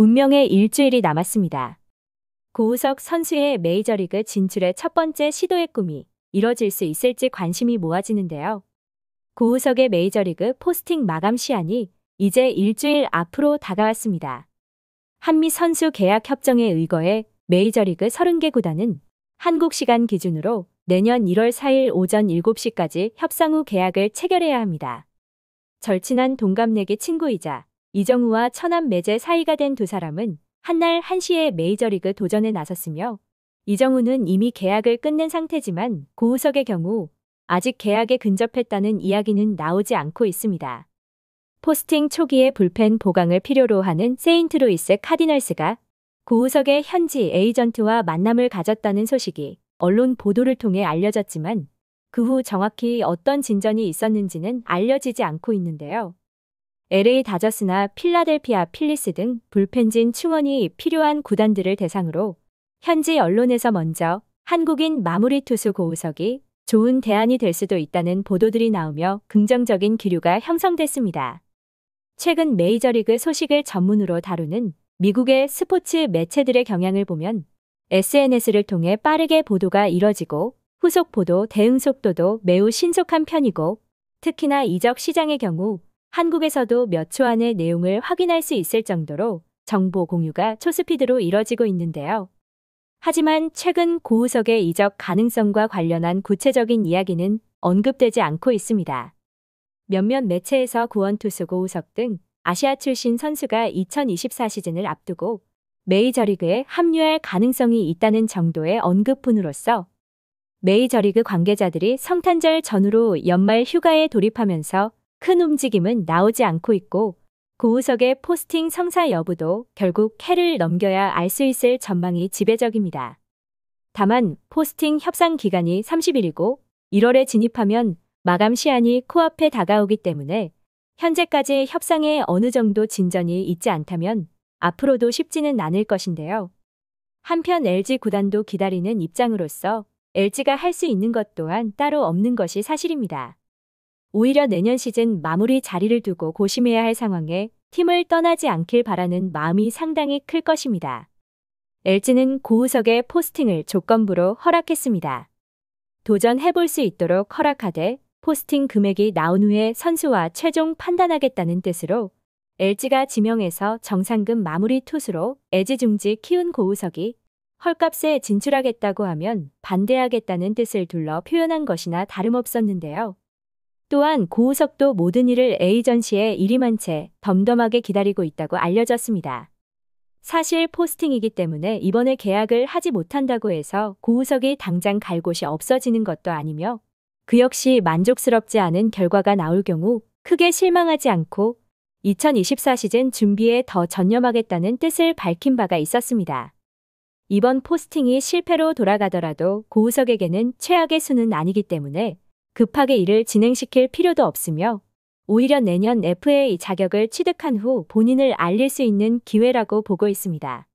운명의 일주일이 남았습니다. 고우석 선수의 메이저리그 진출의 첫 번째 시도의 꿈이 이뤄질 수 있을지 관심이 모아지는데요. 고우석의 메이저리그 포스팅 마감 시한이 이제 일주일 앞으로 다가왔습니다. 한미 선수 계약 협정에 의거해 메이저리그 30개 구단은 한국 시간 기준으로 내년 1월 4일 오전 7시까지 협상 후 계약을 체결해야 합니다. 절친한 동갑내기 친구이자 이정우와 천안 매제 사이가 된 두 사람은 한날 한시에 메이저리그 도전에 나섰으며 이정우는 이미 계약을 끝낸 상태지만 고우석의 경우 아직 계약에 근접했다는 이야기는 나오지 않고 있습니다. 포스팅 초기에 불펜 보강을 필요로 하는 세인트루이스 카디널스가 고우석의 현지 에이전트와 만남을 가졌다는 소식이 언론 보도를 통해 알려졌지만 그 후 정확히 어떤 진전이 있었는지는 알려지지 않고 있는데요. LA 다저스나 필라델피아 필리스 등 불펜진 충원이 필요한 구단들을 대상으로 현지 언론에서 먼저 한국인 마무리 투수 고우석이 좋은 대안이 될 수도 있다는 보도들이 나오며 긍정적인 기류가 형성됐습니다. 최근 메이저리그 소식을 전문으로 다루는 미국의 스포츠 매체들의 경향을 보면 SNS를 통해 빠르게 보도가 이뤄지고 후속 보도 대응 속도도 매우 신속한 편이고 특히나 이적 시장의 경우 한국에서도 몇 초 안에 내용을 확인할 수 있을 정도로 정보 공유가 초스피드로 이뤄지고 있는데요. 하지만 최근 고우석의 이적 가능성과 관련한 구체적인 이야기는 언급되지 않고 있습니다. 몇몇 매체에서 구원투수 고우석 등 아시아 출신 선수가 2024 시즌을 앞두고 메이저리그에 합류할 가능성이 있다는 정도의 언급뿐으로써 메이저리그 관계자들이 성탄절 전후로 연말 휴가에 돌입하면서 큰 움직임은 나오지 않고 있고 고우석의 포스팅 성사 여부도 결국 캐를 넘겨야 알 수 있을 전망이 지배적입니다. 다만 포스팅 협상 기간이 30일이고 1월에 진입하면 마감 시한이 코앞에 다가오기 때문에 현재까지 협상에 어느 정도 진전이 있지 않다면 앞으로도 쉽지는 않을 것인데요. 한편 LG 구단도 기다리는 입장으로서 LG가 할 수 있는 것 또한 따로 없는 것이 사실입니다. 오히려 내년 시즌 마무리 자리를 두고 고심해야 할 상황에 팀을 떠나지 않길 바라는 마음이 상당히 클 것입니다. l g 는 고우석의 포스팅을 조건부로 허락했습니다. 도전해볼 수 있도록 허락하되 포스팅 금액이 나온 후에 선수와 최종 판단하겠다는 뜻으로 LG가 지명해서 정상금 마무리 투수로 애지중지 키운 고우석이 헐값에 진출하겠다고 하면 반대하겠다는 뜻을 둘러 표현한 것이나 다름없었는데요. 또한 고우석도 모든 일을 에이전시에 일임한 채 덤덤하게 기다리고 있다고 알려졌습니다. 사실 포스팅이기 때문에 이번에 계약을 하지 못한다고 해서 고우석이 당장 갈 곳이 없어지는 것도 아니며 그 역시 만족스럽지 않은 결과가 나올 경우 크게 실망하지 않고 2024 시즌 준비에 더 전념하겠다는 뜻을 밝힌 바가 있었습니다. 이번 포스팅이 실패로 돌아가더라도 고우석에게는 최악의 수는 아니기 때문에 급하게 일을 진행시킬 필요도 없으며 오히려 내년 FA 자격을 취득한 후 본인을 알릴 수 있는 기회라고 보고 있습니다.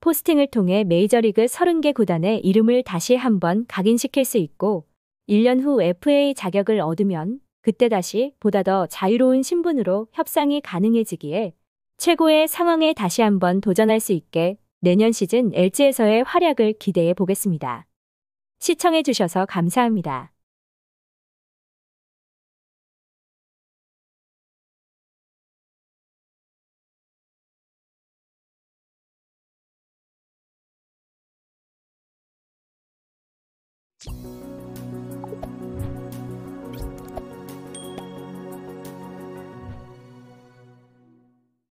포스팅을 통해 메이저리그 30개 구단의 이름을 다시 한번 각인시킬 수 있고 1년 후 FA 자격을 얻으면 그때 다시 보다 더 자유로운 신분으로 협상이 가능해지기에 최고의 상황에 다시 한번 도전할 수 있게 내년 시즌 LG에서의 활약을 기대해 보겠습니다. 시청해주셔서 감사합니다. Thank you